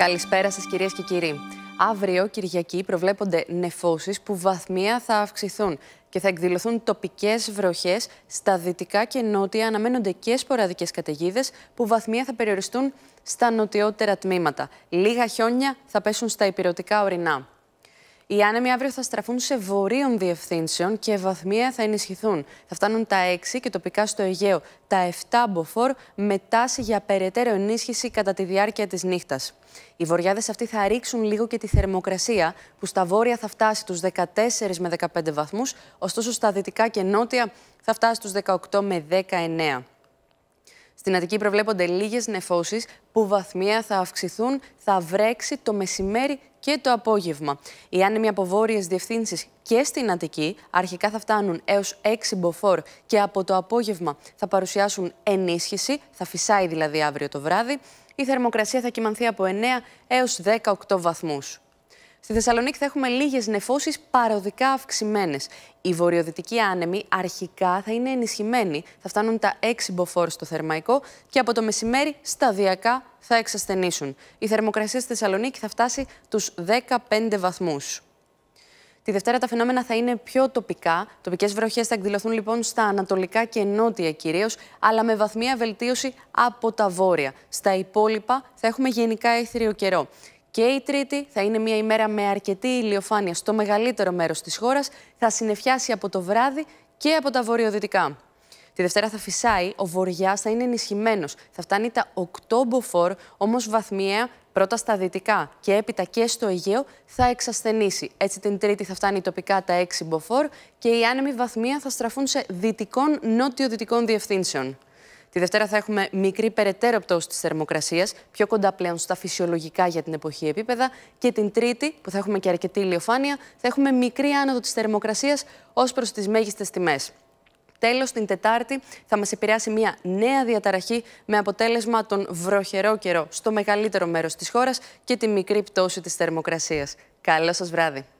Καλησπέρα σας κυρίες και κύριοι. Αύριο, Κυριακή, προβλέπονται νεφώσεις που βαθμία θα αυξηθούν και θα εκδηλωθούν τοπικές βροχές στα δυτικά και νότια. Αναμένονται και σποραδικές καταιγίδες που βαθμία θα περιοριστούν στα νοτιότερα τμήματα. Λίγα χιόνια θα πέσουν στα υπηρετικά ορεινά. Οι άνεμοι αύριο θα στραφούν σε βορείων διευθύνσεων και βαθμία θα ενισχυθούν. Θα φτάνουν τα 6 και τοπικά στο Αιγαίο τα 7 μποφόρ με τάση για περαιτέρω ενίσχυση κατά τη διάρκεια της νύχτας. Οι βοριάδες αυτοί θα ρίξουν λίγο και τη θερμοκρασία που στα βόρεια θα φτάσει τους 14 με 15 βαθμούς, ωστόσο στα δυτικά και νότια θα φτάσει τους 18 με 19. Στην Αττική προβλέπονται λίγες νεφώσεις που βαθμία θα αυξηθούν, θα βρέξει το μεσημέρι και το απόγευμα. Οι άνεμοι από βόρειες διευθύνσεις και στην Αττική αρχικά θα φτάνουν έως 6 μποφόρ και από το απόγευμα θα παρουσιάσουν ενίσχυση, θα φυσάει δηλαδή αύριο το βράδυ. Η θερμοκρασία θα κοιμανθεί από 9 έως 18 βαθμούς. Στη Θεσσαλονίκη θα έχουμε λίγες νεφώσεις παροδικά αυξημένες. Οι βορειοδυτικοί άνεμοι αρχικά θα είναι ενισχυμένοι. Θα φτάνουν τα 6 μποφόρ στο Θερμαϊκό και από το μεσημέρι σταδιακά θα εξασθενήσουν. Η θερμοκρασία στη Θεσσαλονίκη θα φτάσει τους 15 βαθμούς. Τη Δευτέρα τα φαινόμενα θα είναι πιο τοπικά. Τοπικές βροχές θα εκδηλωθούν λοιπόν στα ανατολικά και νότια κυρίως, αλλά με βαθμία βελτίωση από τα βόρεια. Στα υπόλοιπα θα έχουμε γενικά ήθριο καιρό. Και η Τρίτη θα είναι μια ημέρα με αρκετή ηλιοφάνεια στο μεγαλύτερο μέρος της χώρας. Θα συνεφιάσει από το βράδυ και από τα βορειοδυτικά. Τη Δευτέρα θα φυσάει, ο βορειάς θα είναι ενισχυμένος. Θα φτάνει τα 8 μποφόρ, όμως βαθμιαία πρώτα στα δυτικά και έπειτα και στο Αιγαίο θα εξασθενήσει. Έτσι την Τρίτη θα φτάνει τοπικά τα 6 μποφόρ και οι άνεμοι βαθμία θα στραφούν σε δυτικών νότιο-δυτικών διευθύνσεων. Τη Δευτέρα θα έχουμε μικρή περαιτέρω πτώση της θερμοκρασίας, πιο κοντά πλέον στα φυσιολογικά για την εποχή επίπεδα. Και την Τρίτη, που θα έχουμε και αρκετή ηλιοφάνεια, θα έχουμε μικρή άνοδο της θερμοκρασίας ως προς τις μέγιστες τιμές. Τέλος, την Τετάρτη θα μας επηρεάσει μια νέα διαταραχή με αποτέλεσμα τον βροχερό καιρό στο μεγαλύτερο μέρος της χώρας και τη μικρή πτώση της θερμοκρασίας. Καλό σας βράδυ.